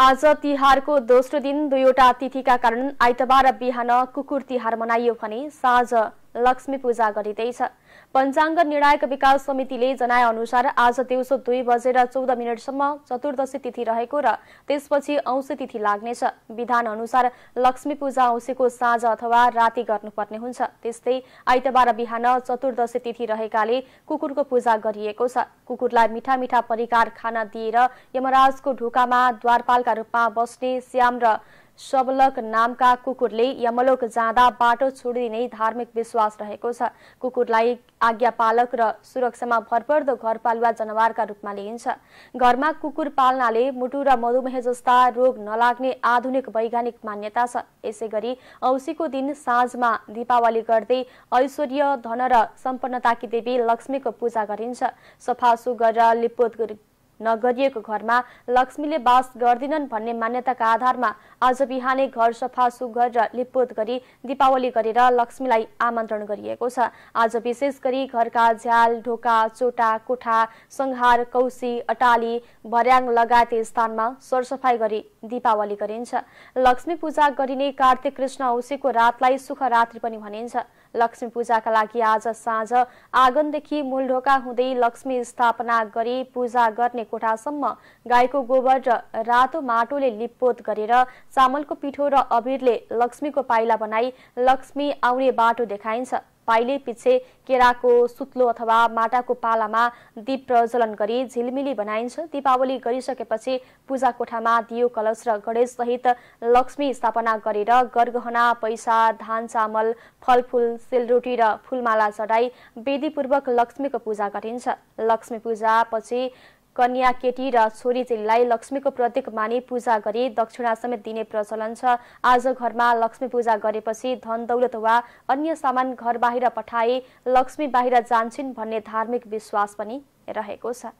आज तिहारको दोस्रो दिन दुईवटा तिथिका कारण आइतबार बिहान कुकुर तिहार मनाइयो भने साँझ लक्ष्मी पूजा गरिँदैछ पञ्चाङ्ग निर्णायक विकास समितिले जनाए अनुसार आज दिउँसो दुई बजेर चौध मिनटसम्म चतुर्दशी तिथि रहेको र त्यसपछि औँसी तिथि लाग्नेछ विधान अनुसार लक्ष्मी पूजा औँसीको साँझ अथवा राति गर्नुपर्ने हुन्छ त्यस्तै आइतबार बिहान चतुर्दशी तिथि रहेकाले कुकुरको पूजा गरिएको छ कुकुरलाई मिठा मिठा परिकार खाना दिएर यमराजको ढोकामा द्वारपालका रूपमा बस्ने श्याम र सबलक नामका कुकुरले यमलोक जाँदा बाटो छोडिदिने धार्मिक विश्वास रहेको छ कुकुरलाई आज्ञापालक र सुरक्षामा भरपर्दो घरपालुवा जनावरका रूपमा लिइन्छ घरमा कुकुर पाल्नाले मुटु र मधुमेह जस्ता रोग नलाग्ने आधुनिक वैज्ञानिक मान्यता छ यसै गरी औँसीको दिन साँझमा दीपावली गर्दै ऐश्वर्य धन र सम्पन्नताकी देवी लक्ष्मीको पूजा गरिन्छ सफासु गरेर लिपोत नगरिएको घरमा लक्ष्मीले बास गर्दिनन् भन्ने मान्यताका आधारमा आज बिहानै घर सफा सुघर र लिपपोत गरी दीपावली गरेर लक्ष्मीलाई आमन्त्रण गरिएको छ आज विशेष गरी घरका झ्याल ढोका चोटा कोठा सङ्घार कौसी अटाली भर्याङ लगायत स्थानमा सरसफाई गरी दीपावली गरिन्छ लक्ष्मी पूजा गरिने कार्तिक कृष्ण औसीको रातलाई सुख रात्रि पनि भनिन्छ लक्ष्मी पूजाका लागि आज साँझ आँगनदेखि मूलढोका हुँदै लक्ष्मी स्थापना गरी पूजा गर्ने कोठासम्म गाईको गोबर र रातो माटोले लिपपोत गरेर चामलको पिठो र अबिरले लक्ष्मीको पाइला बनाई लक्ष्मी आउने बाटो देखाइन्छ पाइले पछि केराको सुत्लो अथवा माटाको पालामा दीप प्रज्वलन गरी झिलमिली बनाइन्छ दीपावली गरिसकेपछि पूजा कोठामा दियो कलश र गणेश सहित लक्ष्मी स्थापना गरेर गरगहना पैसा धान चामल फलफुल सेलरोटी र फुलमाला चढाई विधिपूर्वक लक्ष्मीको पूजा गरिन्छ लक्ष्मी पूजा पछि कन्या केटी र चेलीलाई लक्ष्मीको प्रतीक मानि पूजा गरी दक्षिणा समेत दिने प्रचलन छ आज घरमा लक्ष्मी पूजा गरेपछि धन दौलत वा अन्य सामान घर बाहिर पठाए लक्ष्मी बाहिर जान्छन् भन्ने धार्मिक विश्वास पनि रहेको छ